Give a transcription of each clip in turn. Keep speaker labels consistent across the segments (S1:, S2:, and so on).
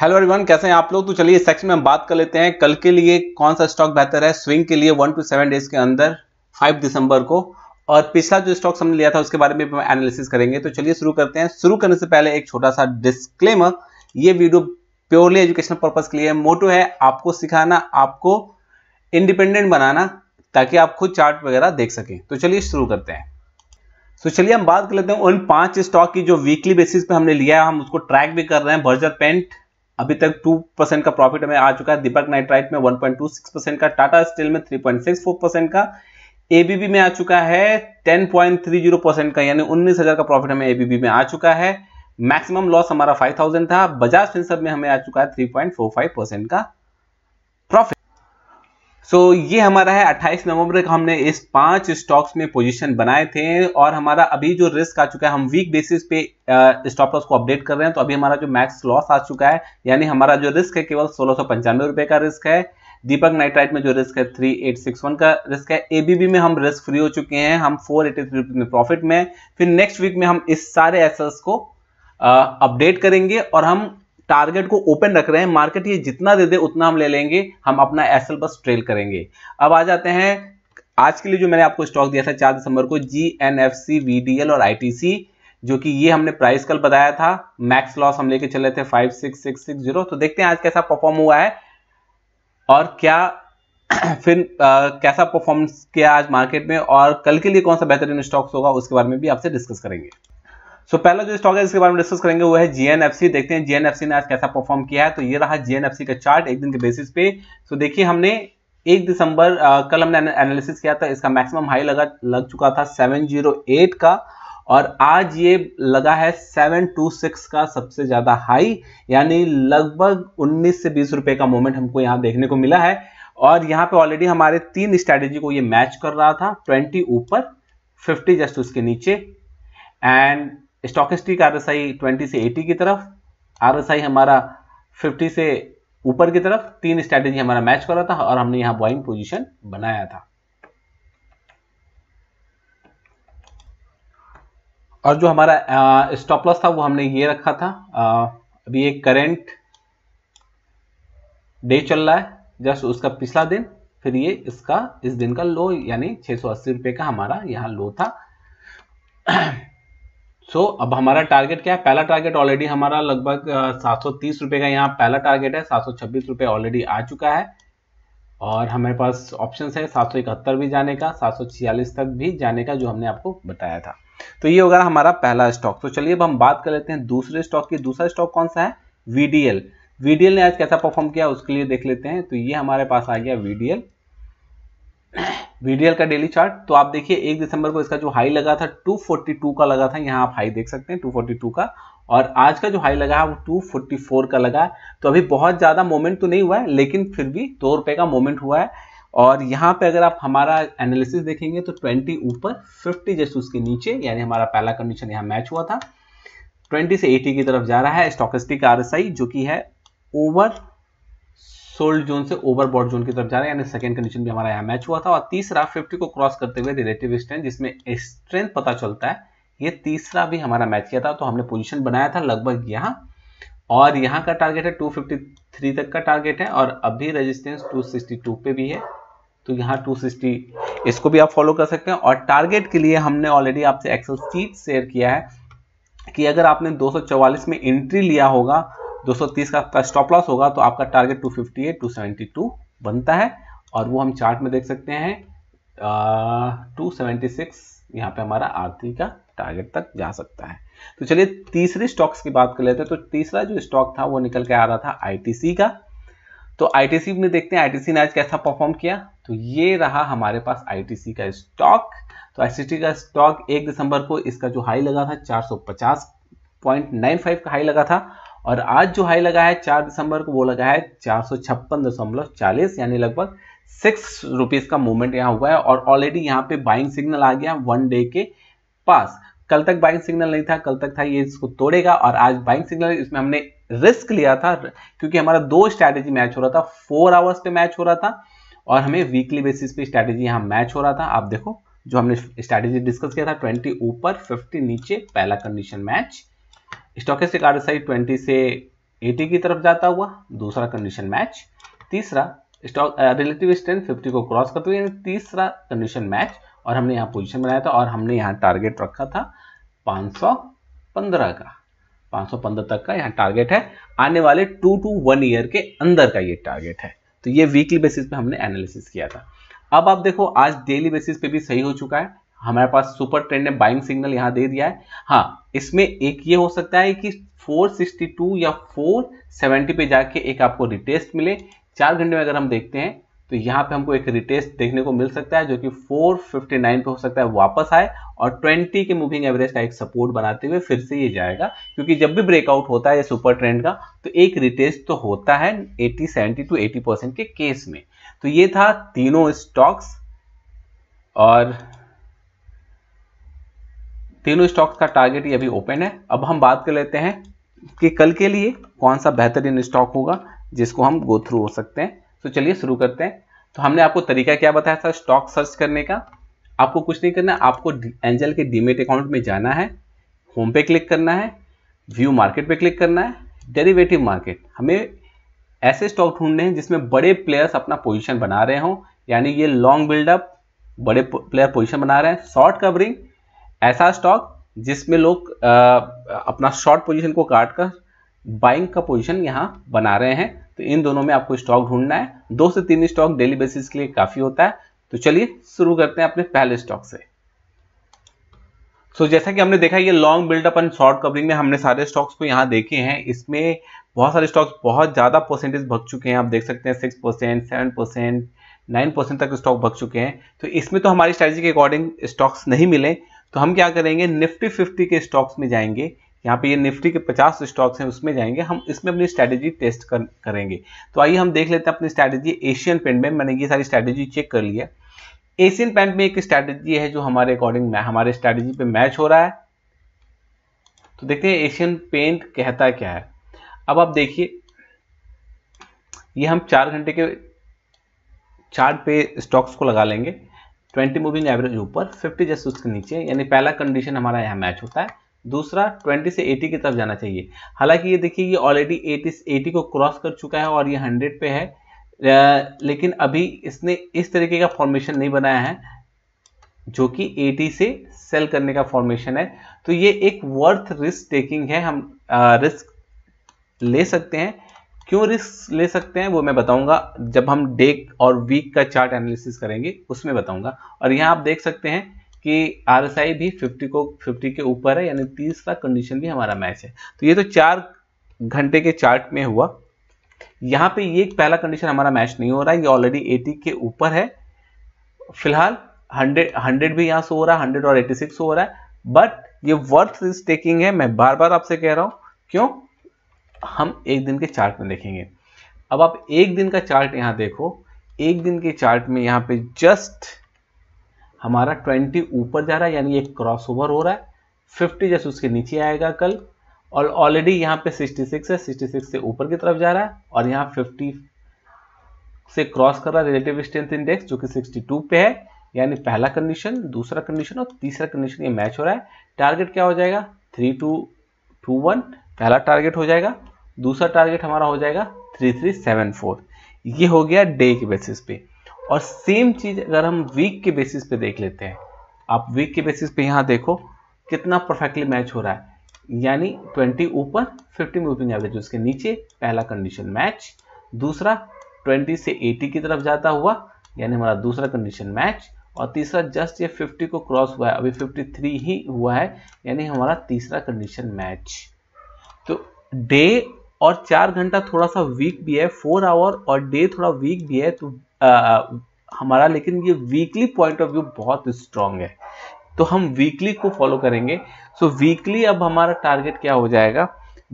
S1: hello everyone कैसे हैं आप लोग तो चलिए सेक्शन में हम बात कर लेते हैं कल के लिए कौन सा स्टॉक बेहतर है स्विंग के लिए वन टू सेवन डेज के अंदर फाइव दिसंबर को और पिछला जो स्टॉक हमने लिया था उसके बारे में एनालिसिस करेंगे तो चलिए शुरू करते हैं शुरू करने से पहले एक छोटा सा डिस्क्लेमर ये वीडियो प्योरली एजुकेशनल पर्पज के लिए मोटो है आपको सिखाना आपको इंडिपेंडेंट बनाना ताकि आप खुद चार्ट वगैरह देख सकें तो चलिए शुरू करते हैं तो चलिए हम बात कर लेते हैं उन पांच स्टॉक की जो वीकली बेसिस पे हमने लिया है हम उसको ट्रैक भी कर रहे हैं बर्जर पेंट अभी तक 2 परसेंट का प्रॉफिट हमें आ चुका है दीपक नाइट्राइट में 1.26 परसेंट का टाटा स्टील में 3.64 परसेंट का एबीबी में आ चुका है 10.30 परसेंट का यानी उन्नीस हजार का प्रॉफिट हमें एबीबी में आ चुका है मैक्सिमम लॉस हमारा 5000 था बजाज फिंसर में हमें आ चुका है 3.45 परसेंट का सो so, ये हमारा है 28 नवंबर का हमने इस पांच स्टॉक्स में पोजीशन बनाए थे और हमारा अभी जो रिस्क आ चुका है हम वीक बेसिस पे स्टॉप लॉस को अपडेट कर रहे हैं तो अभी हमारा जो मैक्स लॉस आ चुका है यानी हमारा जो रिस्क है केवल सोलह रुपए का रिस्क है दीपक नाइट्राइट में जो रिस्क है थ्री एट सिक्स वन का रिस्क है एबीबी में हम रिस्क फ्री हो चुके हैं हम फोर एटी थ्री में प्रॉफिट में फिर नेक्स्ट वीक में हम इस सारे एसेट्स को अपडेट करेंगे और हम टारगेट को ओपन रख रहे हैं मार्केट ये जितना दे दे उतना हम ले लेंगे हम अपना एल बस ट्रेल करेंगे अब आ जाते हैं आज के लिए जो मैंने आपको स्टॉक दिया था चार दिसंबर को G N F C V D L और आई टी सी जो कि ये हमने प्राइस कल बताया था मैक्स लॉस हम लेके चले थे five six six six zero तो देखते हैं आज कैसा परफॉर्म हुआ है और क्या फिर आ, कैसा परफॉर्मेंस किया आज मार्केट में और कल के लिए कौन सा बेहतरीन स्टॉक्स होगा उसके बारे में भी आपसे डिस्कस करेंगे सो so, पहला जो स्टॉक है इसके बारे में डिस्कस करेंगे वो है जीएनएफसी देखते हैं जीएनएफसी ने आज कैसा परफॉर्म किया है तो ये रहा जीएनएफसी का चार्ट एक दिन के बेसिस पे सो so, देखिए हमने एक दिसंबर कल हमने एनालिसिस किया था इसका मैक्सिमम हाई लगा लग चुका था 708 का और आज ये लगा है 726 का सबसे ज़्यादा हाई यानी लगभग 19 से 20 रुपए का मोमेंट हमको यहाँ देखने को मिला है और यहाँ पे ऑलरेडी हमारे तीन स्ट्रेटेजी को ये मैच कर रहा था 20 ऊपर 50 जस्ट उसके नीचे एंड स्टॉकिस्टिक आई 20 से 80 की तरफ आई हमारा 50 से ऊपर की तरफ तीन स्ट्रैटेजी हमारा मैच कर रहा था और हमने यहां बॉइंग पोजीशन बनाया था और जो हमारा स्टॉप लॉस था वो हमने ये रखा था आ, अभी एक करेंट डे चल रहा है जस्ट उसका पिछला दिन फिर ये इसका इस दिन का लो यानी 680 रुपए का हमारा यहाँ लो था सो so, अब हमारा टारगेट क्या है पहला टारगेट ऑलरेडी हमारा लगभग सात सौ तीस रुपये का यहाँ पहला टारगेट है सात सौ छब्बीस रुपये ऑलरेडी आ चुका है और हमारे पास ऑप्शन है सात सौ इकहत्तर भी जाने का सात सौ छियालीस तक भी जाने का जो हमने आपको बताया था तो ये होगा हमारा पहला स्टॉक तो चलिए अब हम बात कर लेते हैं दूसरे स्टॉक की दूसरा स्टॉक कौन सा है वीडीएल वीडीएल ने आज कैसा परफॉर्म किया उसके लिए देख लेते हैं तो ये हमारे पास आ गया वीडीएल वीडीएल का डेली चार्ट तो आप देखिए एक दिसंबर को इसका जो हाई लगा था 242 का लगा था यहाँ आप हाई देख सकते हैं 242 का और आज का जो हाई लगा है वो 244 का लगा है तो अभी बहुत ज़्यादा मोमेंट तो नहीं हुआ है लेकिन फिर भी दो रुपए का मोमेंट हुआ है और यहाँ पे अगर आप हमारा एनालिसिस देखेंगे तो 20 ऊपर 50 जस्ट उसके नीचे यानी हमारा पहला कंडीशन यहाँ मैच हुआ था 20 से 80 की तरफ जा रहा है स्टॉकस्टिक आर जो कि है ओवर सोल्ड जोन से ओवरबॉड जोन की तरफ जा रहा है यानी सेकंड कंडीशन भी हमारा यहाँ मैच हुआ था और तीसरा फिफ्टी को क्रॉस करते हुए रिलेटिव स्ट्रेंथ जिसमें स्ट्रेंथ पता चलता है ये तीसरा भी हमारा मैच किया था तो हमने पोजिशन बनाया था लगभग यहाँ और यहाँ का टारगेट है 253 तक का टारगेट है और अभी रजिस्टेंस टू पे भी है तो यहाँ टू इसको भी आप फॉलो कर सकते हैं और टारगेट के लिए हमने ऑलरेडी आपसे एक्सेल सीट शेयर किया है कि अगर आपने दो में एंट्री लिया होगा 230 का आपका स्टॉप लॉस होगा तो आपका टारगेट 258 272 बनता है और वो हम चार्ट में देख सकते हैं टू सेवेंटी यहाँ पे हमारा आरती का टारगेट तक जा सकता है तो चलिए तीसरे स्टॉक्स की बात कर लेते हैं तो तीसरा जो स्टॉक था वो निकल के आ रहा था आई का तो आई में देखते हैं आई ने आज कैसा परफॉर्म किया तो ये रहा हमारे पास आई का स्टॉक तो आई का स्टॉक एक दिसंबर को इसका जो हाई लगा था 450.95 का हाई लगा था और आज जो हाई लगा है चार दिसंबर को वो लगा है चार यानी लगभग सिक्स रुपीज का मूवमेंट यहाँ हुआ है और ऑलरेडी यहाँ पे बाइंग सिग्नल आ गया वन डे के पास कल तक बाइंग सिग्नल नहीं था कल तक था ये इसको तोड़ेगा और आज बाइंग सिग्नल इसमें हमने रिस्क लिया था क्योंकि हमारा दो स्ट्रैटेजी मैच हो रहा था फोर आवर्स पे मैच हो रहा था और हमें वीकली बेसिस पे स्ट्रैटेजी यहाँ मैच हो रहा था आप देखो जो हमने स्ट्रैटेजी डिस्कस किया था ट्वेंटी ऊपर फिफ्टी नीचे पहला कंडीशन मैच स्टॉकेस्टिक आरएसआई 20 से 80 की तरफ जाता हुआ दूसरा कंडीशन मैच तीसरा स्टॉक रिलेटिव स्ट्रेंथ 50 को क्रॉस करते हुए तीसरा कंडीशन मैच और हमने यहाँ पोजिशन बनाया था और हमने यहाँ टारगेट रखा था पाँच का 515 तक का यहाँ टारगेट है आने वाले टू टू वन ईयर के अंदर का ये टारगेट है तो ये वीकली बेसिस पे हमने एनालिसिस किया था अब आप देखो आज डेली बेसिस पे भी सही हो चुका है हमारे पास सुपर ट्रेंड ने बाइंग सिग्नल यहाँ दे दिया है हाँ इसमें एक ये हो सकता है कि 462 या 470 पे जाके एक आपको रिटेस्ट मिले चार घंटे में अगर हम देखते हैं तो यहाँ पे हमको एक रिटेस्ट देखने को मिल सकता है जो कि 459 पे हो सकता है वापस आए और 20 के मूविंग एवरेज का एक सपोर्ट बनाते हुए फिर से ये जाएगा क्योंकि जब भी ब्रेकआउट होता है ये सुपर ट्रेंड का तो एक रिटेस्ट तो होता है 80 70 टू 80 परसेंट के केस में तो ये था तीनों स्टॉक्स और तीनों स्टॉक्स का टारगेट ये अभी ओपन है अब हम बात कर लेते हैं कि कल के लिए कौन सा बेहतरीन स्टॉक होगा जिसको हम गो थ्रू हो सकते हैं तो चलिए शुरू करते हैं तो हमने आपको तरीका क्या बताया था स्टॉक सर्च करने का आपको कुछ नहीं करना आपको एंजल के डीमेट अकाउंट में जाना है होम पे क्लिक करना है व्यू मार्केट पे क्लिक करना है डेरिवेटिव मार्केट हमें ऐसे स्टॉक ढूंढने हैं जिसमें बड़े प्लेयर्स अपना पोजीशन बना रहे हों यानी ये लॉन्ग बिल्डअप बड़े प्लेयर पोजीशन बना रहे हैं शॉर्ट कवरिंग ऐसा स्टॉक जिसमें लोग अपना शॉर्ट पोजीशन को काट कर बाइंग का पोजीशन यहाँ बना रहे हैं तो इन दोनों में आपको स्टॉक ढूंढना है दो से तीन स्टॉक डेली बेसिस के लिए काफ़ी होता है तो चलिए शुरू करते हैं अपने पहले स्टॉक से सो so, जैसा कि हमने देखा ये long buildup and short covering में हमने सारे स्टॉक्स को यहाँ देखे हैं इसमें बहुत सारे स्टॉक्स बहुत ज़्यादा परसेंटेज भग चुके हैं आप देख सकते हैं six percent seven percent nine percent तक स्टॉक भग चुके हैं तो इसमें तो हमारी स्ट्रैटेजी के अकॉर्डिंग स्टॉक्स नहीं मिले तो हम क्या करेंगे निफ्टी फिफ्टी के स्टॉक्स में जाएंगे यहाँ पे ये निफ्टी के 50 स्टॉक्स हैं उसमें जाएंगे हम इसमें अपनी स्ट्रेटेजी टेस्ट कर, करेंगे तो आइए हम देख लेते हैं अपनी स्ट्रैटेजी एशियन पेंट में मैंने ये सारी स्ट्रेटेजी चेक कर लिया एशियन पेंट में एक स्ट्रेटेजी है जो हमारे अकॉर्डिंग हमारे स्ट्रेटेजी पे मैच हो रहा है तो देखते हैं एशियन पेंट कहता क्या है अब आप देखिए ये हम चार घंटे के चार्ट पे स्टॉक्स को लगा लेंगे 20 मूविंग एवरेज ऊपर 50 जस्ट उसके नीचे यानी पहला कंडीशन हमारा यहाँ मैच होता है दूसरा 20 से 80 की तरफ जाना चाहिए हालांकि ये देखिए ये ऑलरेडी 80 80 को क्रॉस कर चुका है और ये 100 पे है लेकिन अभी इसने इस तरीके का फॉर्मेशन नहीं बनाया है जो कि 80 से सेल करने का फॉर्मेशन है तो ये एक वर्थ रिस्क टेकिंग है हम रिस्क ले सकते हैं क्यों रिस्क ले सकते हैं वो मैं बताऊंगा जब हम डे और वीक का चार्ट एनालिसिस करेंगे उसमें बताऊंगा और यहाँ आप देख सकते हैं कि आर भी 50 को 50 के ऊपर है यानी तीसरा कंडीशन भी हमारा मैच है तो ये तो चार घंटे के चार्ट में हुआ यहाँ पे ये पहला कंडीशन हमारा मैच नहीं हो रहा है ये ऑलरेडी एटी के ऊपर है फिलहाल हंड्रेड हंड्रेड भी यहाँ से हो रहा है हंड्रेड और एटी हो रहा है बट ये वर्थ रिस्क टेकिंग है मैं बार बार आपसे कह रहा हूँ क्यों हम एक दिन के चार्ट में देखेंगे अब आप एक दिन का चार्ट यहाँ देखो एक दिन के चार्ट में यहाँ पे जस्ट हमारा 20 ऊपर जा रहा है यानी एक क्रॉस ओवर हो रहा है 50 जस्ट उसके नीचे आएगा कल और ऑलरेडी यहाँ पे 66 है 66 से ऊपर की तरफ जा रहा है और यहाँ 50 से क्रॉस कर रहा है रिलेटिव स्ट्रेंथ इंडेक्स जो कि 62 पे है यानी पहला कंडीशन दूसरा कंडीशन और तीसरा कंडीशन ये मैच हो रहा है टारगेट क्या हो जाएगा थ्री टू टू वन पहला टारगेट हो जाएगा दूसरा टारगेट हमारा हो जाएगा थ्री थ्री सेवन फोर ये हो गया डे के बेसिस पे और सेम चीज अगर हम वीक के बेसिस पे देख लेते हैं आप वीक के बेसिस पे यहाँ देखो कितना परफेक्टली मैच हो रहा है यानी 20 ऊपर 50 मूविंग एवरेज उसके नीचे पहला कंडीशन मैच दूसरा 20 से 80 की तरफ जाता हुआ यानी हमारा दूसरा कंडीशन मैच और तीसरा जस्ट ये 50 को क्रॉस हुआ है अभी 53 ही हुआ है यानी हमारा तीसरा कंडीशन मैच तो डे और चार घंटा थोड़ा सा वीक भी है फोर आवर और डे थोड़ा वीक भी है तो आ, हमारा लेकिन ये वीकली पॉइंट ऑफ व्यू बहुत स्ट्रांग है तो हम वीकली को फॉलो करेंगे सो so, वीकली अब हमारा टारगेट क्या हो जाएगा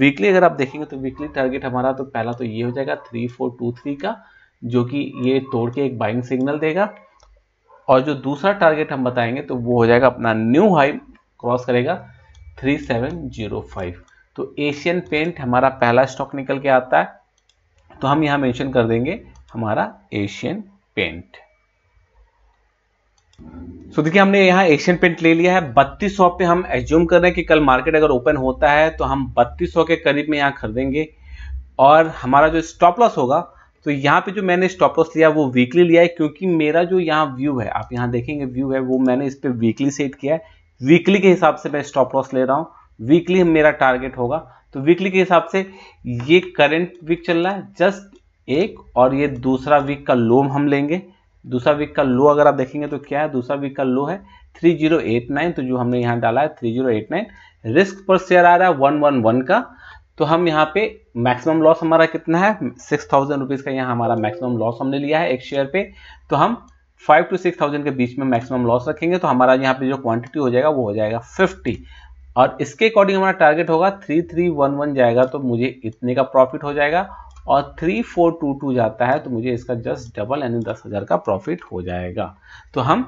S1: वीकली अगर आप देखेंगे तो वीकली टारगेट हमारा तो पहला तो ये हो जाएगा थ्री फोर टू थ्री का जो कि ये तोड़ के एक बाइंग सिग्नल देगा और जो दूसरा टारगेट हम बताएंगे तो वो हो जाएगा अपना न्यू हाई क्रॉस करेगा थ्री सेवन जीरो फाइव तो एशियन पेंट हमारा पहला स्टॉक निकल के आता है तो हम यहां मेंशन कर देंगे हमारा एशियन पेंट सो देखिए हमने यहां एशियन पेंट ले लिया है बत्तीस पे हम एज्यूम कर रहे हैं कि कल मार्केट अगर ओपन होता है तो हम बत्तीस के करीब में यहां खरीदेंगे और हमारा जो स्टॉप लॉस होगा तो यहाँ पे जो मैंने स्टॉप लॉस लिया वो वीकली लिया है क्योंकि मेरा जो यहाँ व्यू है आप यहाँ देखेंगे व्यू है वो मैंने इस पर वीकली सेट किया है वीकली के हिसाब से मैं स्टॉप लॉस ले रहा हूँ वीकली मेरा टारगेट होगा तो वीकली के हिसाब से ये करेंट वीक चल रहा है जस्ट एक और ये दूसरा वीक का लो हम लेंगे दूसरा वीक का लो अगर आप देखेंगे तो क्या है दूसरा वीक का लो है 3089 तो जो हमने यहाँ डाला है 3089 रिस्क पर शेयर आ रहा है 111 का तो हम यहाँ पे मैक्सिमम लॉस हमारा कितना है सिक्स थाउजेंड रुपीज़ का यहाँ हमारा मैक्सिमम लॉस हमने लिया है एक शेयर पे तो हम फाइव टू सिक्स थाउजेंड के बीच में मैक्सिमम लॉस रखेंगे तो हमारा यहाँ पे जो क्वांटिटी हो जाएगा वो हो जाएगा फिफ्टी और इसके अकॉर्डिंग हमारा टारगेट होगा थ्री थ्री वन वन जाएगा तो मुझे इतने का प्रॉफिट हो जाएगा और थ्री फोर टू टू जाता है तो मुझे इसका जस्ट डबल यानी दस हज़ार का प्रॉफिट हो जाएगा तो हम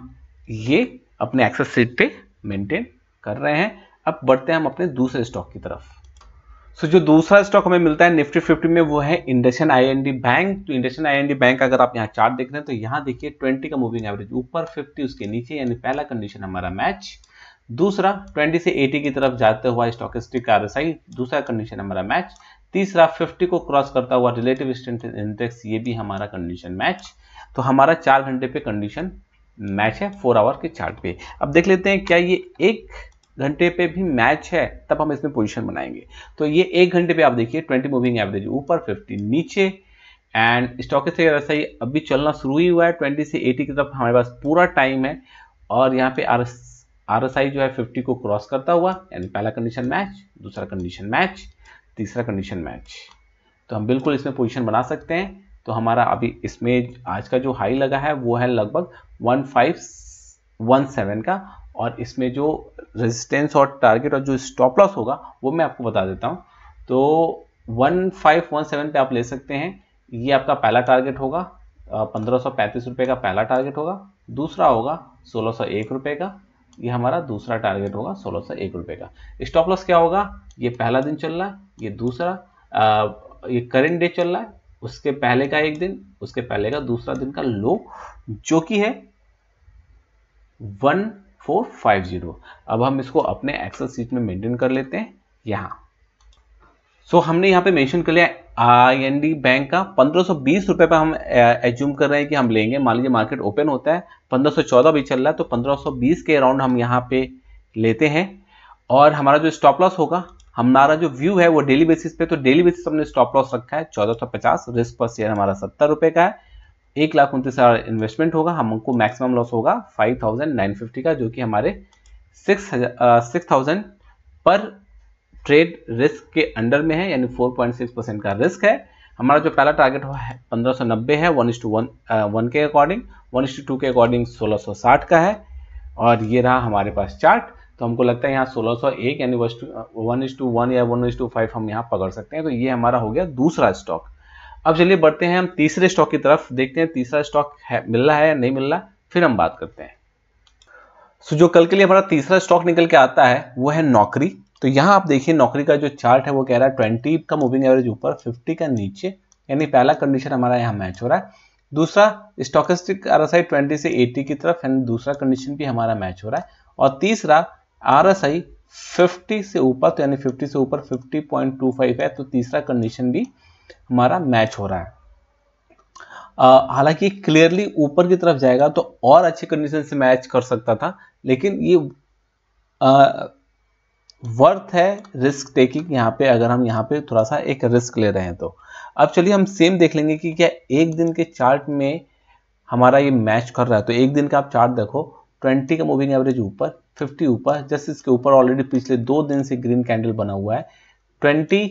S1: ये अपने एक्सेस सीट पे मेंटेन कर रहे हैं अब बढ़ते हैं हम अपने दूसरे स्टॉक की तरफ सो so, जो दूसरा स्टॉक हमें मिलता है निफ्टी फिफ्टी में वो है इंडस्ट्रियन आईएनडी बैंक तो इंडस्ट्रियन आईएनडी बैंक अगर आप यहाँ चार्ट देख रहे हैं तो यहाँ देखिए 20 का मूविंग एवरेज ऊपर 50 उसके नीचे यानी पहला कंडीशन हमारा मैच दूसरा 20 से 80 की तरफ जाते हुआ स्टॉकिस्टिक का आरएसआई दूसरा कंडीशन हमारा मैच तीसरा 50 को क्रॉस करता हुआ रिलेटिव स्ट्रेंथ इंडेक्स ये भी हमारा कंडीशन मैच तो हमारा चार घंटे पे कंडीशन मैच है फोर आवर के चार्ट पे अब देख लेते हैं क्या ये एक घंटे पे भी मैच है तब हम इसमें पोजिशन बनाएंगे तो ये एक घंटे पे आप देखिए ट्वेंटी मूविंग एवरेज ऊपर फिफ्टी नीचे एंड स्टॉक से ऐसा अभी चलना शुरू ही हुआ है ट्वेंटी से एटी की तरफ हमारे पास पूरा टाइम है और यहाँ पे आर आरएसआई जो है 50 को क्रॉस करता हुआ यानी पहला कंडीशन मैच दूसरा कंडीशन मैच तीसरा कंडीशन मैच तो हम बिल्कुल इसमें पोजीशन बना सकते हैं तो हमारा अभी इसमें आज का जो हाई लगा है वो है लगभग वन फाइव वन सेवन का और इसमें जो रेजिस्टेंस और टारगेट और जो स्टॉप लॉस होगा वो मैं आपको बता देता हूँ तो वन फाइव वन सेवन पे आप ले सकते हैं ये आपका पहला टारगेट होगा पंद्रह सौ पैंतीस रुपए का पहला टारगेट होगा दूसरा होगा सोलह सौ एक रुपए का ये हमारा दूसरा टारगेट होगा सोलह सौ एक रुपए का स्टॉप लॉस क्या होगा ये पहला दिन चल रहा है ये दूसरा आ, ये करेंट डे चल रहा है उसके पहले का एक दिन उसके पहले का दूसरा दिन का लो जो कि है वन फोर फाइव जीरो अब हम इसको अपने एक्सेल सीट में मेंटेन कर लेते हैं यहां सो so, हमने यहां पे मेंशन कर लिया आई बैंक का पंद्रह सौ पर हम एज्यूम कर रहे हैं कि हम लेंगे मान लीजिए मार्केट ओपन होता है पंद्रह सौ चौदह भी चल रहा है तो पंद्रह सौ बीस के अराउंड हम यहाँ पे लेते हैं और हमारा जो स्टॉप लॉस होगा हमारा जो व्यू है वो डेली बेसिस पे तो डेली बेसिस हमने स्टॉप लॉस रखा है चौदह सौ पचास रिस्क पर शेयर हमारा सत्तर रुपये का है एक लाख उनतीस हज़ार इन्वेस्टमेंट होगा हमको मैक्सिमम लॉस होगा फाइव थाउजेंड नाइन फिफ्टी का जो कि हमारे सिक्स सिक्स थाउजेंड पर ट्रेड रिस्क के अंडर में है यानी 4.6 परसेंट का रिस्क है हमारा जो पहला टारगेट है पंद्रह सौ नब्बे है वन इज टू वन के according one is to two के अकॉर्डिंग सोलह सौ साठ का है और ये रहा हमारे पास चार्ट तो हमको लगता है यहाँ सोलह सौ एक यानी वन इज टू वन या वन इज टू फाइव हम यहाँ पकड़ सकते हैं तो ये हमारा हो गया दूसरा स्टॉक अब चलिए बढ़ते हैं हम तीसरे स्टॉक की तरफ देखते हैं तीसरा स्टॉक है मिल रहा है या नहीं मिल रहा फिर हम बात करते हैं सो जो कल के लिए हमारा तीसरा स्टॉक निकल के आता है वो है नौकरी तो यहां आप देखिए नौकरी का जो चार्ट है वो कह रहा है ट्वेंटी का मूविंग एवरेज ऊपर फिफ्टी का नीचे यानी पहला कंडीशन हमारा यहाँ मैच हो रहा है दूसरा स्टॉकस्टिक आर एस से 80 की तरफ यानी दूसरा कंडीशन भी हमारा मैच हो रहा है और तीसरा आर एस आई फिफ्टी से ऊपर तो यानी 50 से ऊपर 50.25 टू फाइव है तो तीसरा कंडीशन भी हमारा मैच हो रहा है हालांकि क्लियरली ऊपर की तरफ जाएगा तो और अच्छी कंडीशन से मैच कर सकता था लेकिन ये आ, वर्थ है रिस्क टेकिंग यहाँ पे अगर हम यहाँ पे थोड़ा सा एक रिस्क ले रहे हैं तो अब चलिए हम सेम देख लेंगे कि क्या एक दिन के चार्ट में हमारा ये मैच कर रहा है तो एक दिन का आप चार्ट देखो 20 का मूविंग एवरेज ऊपर 50 ऊपर जस्ट इसके ऊपर ऑलरेडी पिछले दो दिन से ग्रीन कैंडल बना हुआ है 20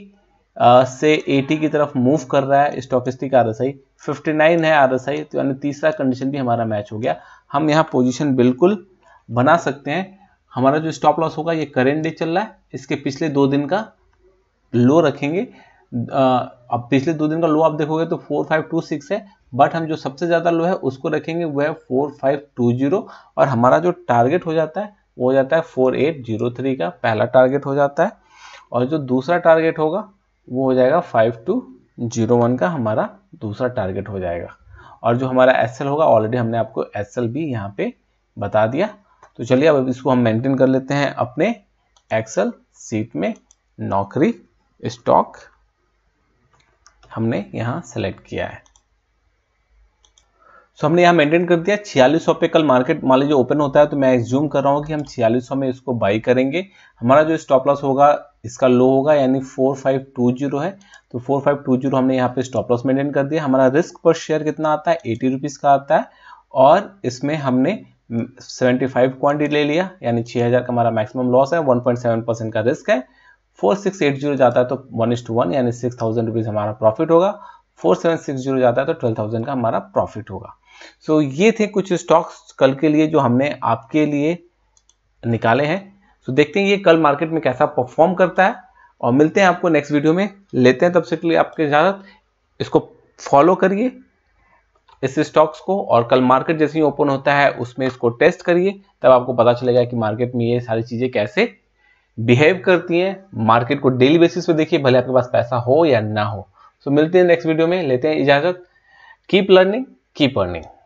S1: आ, से 80 की तरफ मूव कर रहा है stochastic R S I fifty है आर एस आई तो यानी तीसरा कंडीशन भी हमारा मैच हो गया हम यहाँ पोजिशन बिल्कुल बना सकते हैं हमारा जो स्टॉप लॉस होगा ये करेंट डे चल रहा है इसके पिछले दो दिन का लो रखेंगे अब पिछले दो दिन का लो आप देखोगे तो फोर फाइव टू सिक्स है बट हम जो सबसे ज़्यादा लो है उसको रखेंगे वह है फोर फाइव टू जीरो और हमारा जो टारगेट हो जाता है वो हो जाता है फोर एट जीरो थ्री का पहला टारगेट हो जाता है और जो दूसरा टारगेट होगा वो हो जाएगा फाइव टू जीरो वन का हमारा दूसरा टारगेट हो जाएगा और जो हमारा एस होगा ऑलरेडी हमने आपको एस भी यहाँ पे बता दिया तो चलिए अब इसको हम मेंटेन कर लेते हैं अपने एक्सेल सीट में नौकरी स्टॉक हमने यहां सेलेक्ट किया है सो तो so, हमने यहां मेंटेन कर दिया छियालीस सौ पे कल मार्केट मान लीजिए ओपन होता है तो मैं एक्ज्यूम कर रहा हूं कि हम छियालीस सौ में इसको बाई करेंगे हमारा जो स्टॉप लॉस होगा इसका लो होगा यानी फोर फाइव टू जीरो है तो फोर फाइव टू जीरो हमने यहाँ पे स्टॉप लॉस मेंटेन कर दिया हमारा रिस्क पर शेयर कितना आता है एटी रुपीज़ का आता है और इसमें हमने सेवेंटी फाइव ले लिया यानी 6000 हज़ार का हमारा मैक्सिमम लॉस है 1.7 परसेंट का रिस्क है फोर सिक्स एट जीरो जाता है तो वन इज टू वन यानी सिक्स थाउजेंड रुपीज़ हमारा प्रॉफिट होगा फोर सेवन सिक्स जीरो जाता है तो ट्वेल्व थाउजेंड का हमारा प्रॉफिट होगा सो so, ये थे कुछ स्टॉक्स कल के लिए जो हमने आपके लिए निकाले हैं सो so, देखते हैं ये कल मार्केट में कैसा परफॉर्म करता है और मिलते हैं आपको नेक्स्ट वीडियो में लेते हैं तब से के लिए आपकी इजाज़त इसको फॉलो करिए इस स्टॉक्स को और कल मार्केट जैसे ही ओपन होता है उसमें इसको टेस्ट करिए तब आपको पता चलेगा कि मार्केट में ये सारी चीज़ें कैसे बिहेव करती हैं मार्केट को डेली बेसिस पे देखिए भले आपके पास पैसा हो या ना हो सो so, मिलते हैं नेक्स्ट वीडियो में लेते हैं इजाज़त कीप लर्निंग कीप अर्निंग